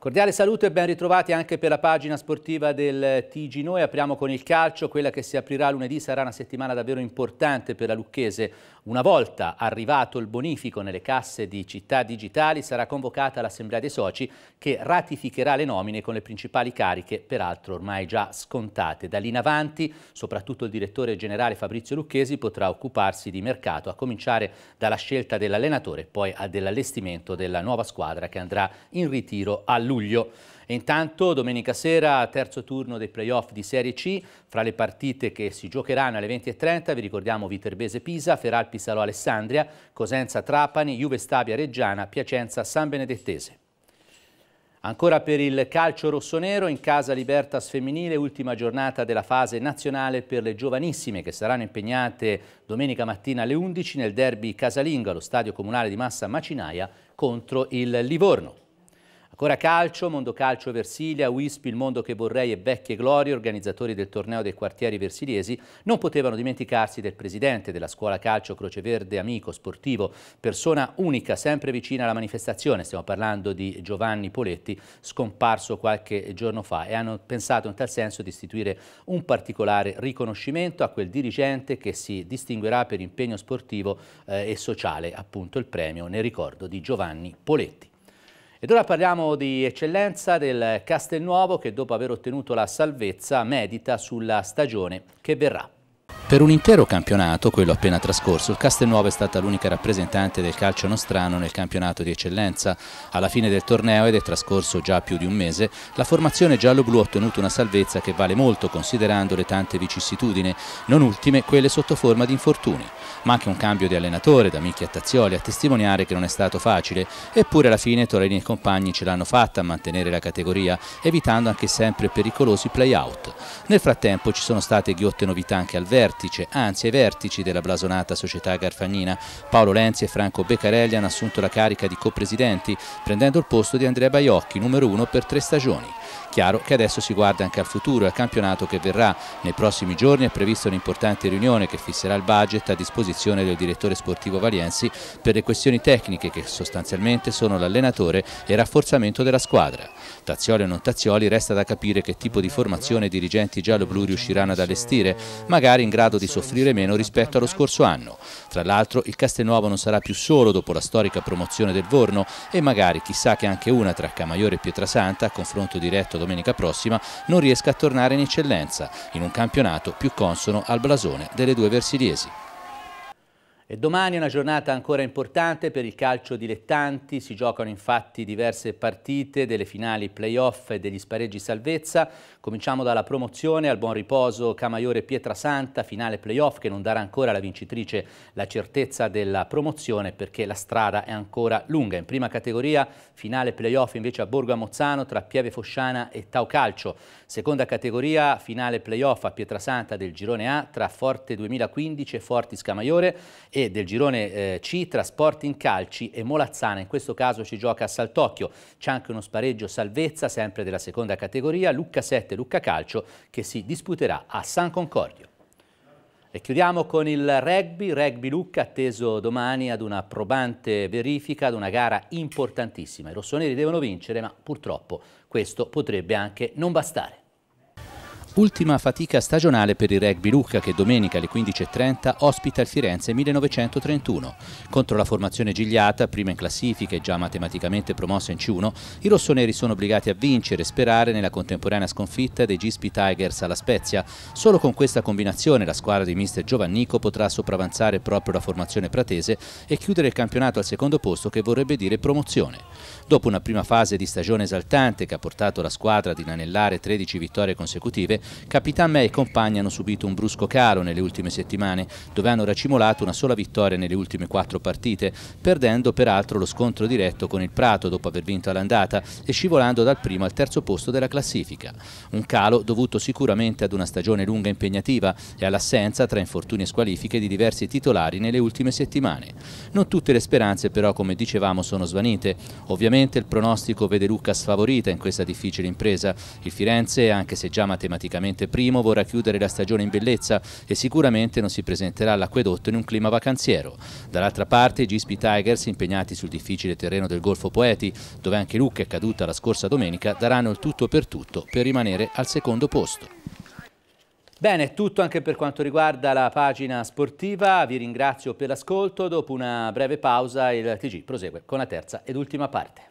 Cordiale saluto e ben ritrovati anche per la pagina sportiva del TG Noi. Apriamo con il calcio, quella che si aprirà lunedì sarà una settimana davvero importante per la Lucchese. Una volta arrivato il bonifico nelle casse di città digitali sarà convocata l'assemblea dei soci che ratificherà le nomine con le principali cariche, peraltro ormai già scontate. Da lì in avanti, soprattutto il direttore generale Fabrizio Lucchesi potrà occuparsi di mercato, a cominciare dalla scelta dell'allenatore poi dell'allestimento della nuova squadra che andrà in ritiro a luglio. E intanto domenica sera terzo turno dei playoff di Serie C, fra le partite che si giocheranno alle 20.30 vi ricordiamo Viterbese-Pisa, salò alessandria Cosenza-Trapani, Juve-Stabia-Reggiana, Piacenza-San Benedettese. Ancora per il calcio rossonero, in casa Libertas femminile, ultima giornata della fase nazionale per le giovanissime che saranno impegnate domenica mattina alle 11 nel derby casalingo allo stadio comunale di Massa Macinaia contro il Livorno. Ancora calcio, Mondo Calcio Versilia, Wisp, Il Mondo che vorrei e Vecchie Glorie, organizzatori del torneo dei quartieri versiliesi, non potevano dimenticarsi del presidente della scuola calcio Croce Verde, amico sportivo, persona unica, sempre vicina alla manifestazione. Stiamo parlando di Giovanni Poletti, scomparso qualche giorno fa e hanno pensato in tal senso di istituire un particolare riconoscimento a quel dirigente che si distinguerà per impegno sportivo eh, e sociale, appunto il premio nel ricordo di Giovanni Poletti. Ed ora parliamo di eccellenza del Castelnuovo che dopo aver ottenuto la salvezza medita sulla stagione che verrà. Per un intero campionato, quello appena trascorso, il Castelnuovo è stata l'unica rappresentante del calcio nostrano nel campionato di eccellenza. Alla fine del torneo, ed è trascorso già più di un mese, la formazione giallo-blu ha ottenuto una salvezza che vale molto considerando le tante vicissitudini, non ultime quelle sotto forma di infortuni. Ma anche un cambio di allenatore da Micchi a Tazioli a testimoniare che non è stato facile, eppure alla fine Torrini e compagni ce l'hanno fatta a mantenere la categoria, evitando anche sempre pericolosi play-out. Nel frattempo ci sono state ghiotte novità anche al Verdi, vertice, anzi ai vertici della blasonata società garfagnina. Paolo Lenzi e Franco Beccarelli hanno assunto la carica di copresidenti, prendendo il posto di Andrea Baiocchi, numero uno per tre stagioni. Chiaro che adesso si guarda anche al futuro e al campionato che verrà. Nei prossimi giorni è prevista un'importante riunione che fisserà il budget a disposizione del direttore sportivo Valiensi per le questioni tecniche che sostanzialmente sono l'allenatore e il rafforzamento della squadra. Tazioli o non Tazioli resta da capire che tipo di formazione i dirigenti giallo-blu riusciranno ad allestire, magari in grado di soffrire meno rispetto allo scorso anno. Tra l'altro il Castelnuovo non sarà più solo dopo la storica promozione del Vorno e magari chissà che anche una tra Camaiore e Pietrasanta a confronto diretto diretto domenica prossima, non riesca a tornare in eccellenza, in un campionato più consono al blasone delle due versiliesi. E domani è una giornata ancora importante per il calcio dilettanti, si giocano infatti diverse partite delle finali playoff e degli spareggi salvezza. Cominciamo dalla promozione al buon riposo Camaiore Pietrasanta, finale playoff che non darà ancora alla vincitrice la certezza della promozione perché la strada è ancora lunga. In prima categoria finale playoff invece a Borgo Mozzano tra Pieve Fosciana e Tau Calcio. Seconda categoria finale playoff a Pietrasanta del girone A tra Forte 2015 e Fortis Camaiore e e del girone eh, C tra Sporting Calci e Molazzana. In questo caso ci gioca a Saltocchio. C'è anche uno spareggio salvezza, sempre della seconda categoria, Lucca 7 Lucca Calcio, che si disputerà a San Concordio. E chiudiamo con il rugby, rugby Lucca atteso domani ad una probante verifica, ad una gara importantissima. I rossoneri devono vincere, ma purtroppo questo potrebbe anche non bastare. Ultima fatica stagionale per il rugby Lucca che domenica alle 15.30 ospita il Firenze 1931. Contro la formazione Gigliata, prima in classifica e già matematicamente promossa in C1, i rossoneri sono obbligati a vincere e sperare nella contemporanea sconfitta dei Gispi Tigers alla Spezia. Solo con questa combinazione la squadra di mister Giovannico potrà sopravanzare proprio la formazione pratese e chiudere il campionato al secondo posto che vorrebbe dire promozione. Dopo una prima fase di stagione esaltante che ha portato la squadra ad inanellare 13 vittorie consecutive, Capitan May e compagni hanno subito un brusco calo nelle ultime settimane, dove hanno racimolato una sola vittoria nelle ultime quattro partite, perdendo peraltro lo scontro diretto con il Prato dopo aver vinto all'andata e scivolando dal primo al terzo posto della classifica. Un calo dovuto sicuramente ad una stagione lunga e impegnativa e all'assenza tra infortuni e squalifiche di diversi titolari nelle ultime settimane. Non tutte le speranze però, come dicevamo, sono svanite. Ovviamente il pronostico vede Lucca sfavorita in questa difficile impresa. Il Firenze, anche se già matematicamente calcisticamente primo, vorrà chiudere la stagione in bellezza e sicuramente non si presenterà all'acquedotto in un clima vacanziero. Dall'altra parte i Gisby Tigers, impegnati sul difficile terreno del Golfo Poeti, dove anche Lucca è caduta la scorsa domenica, daranno il tutto per tutto per rimanere al secondo posto. Bene, tutto anche per quanto riguarda la pagina sportiva, vi ringrazio per l'ascolto, dopo una breve pausa il TG prosegue con la terza ed ultima parte.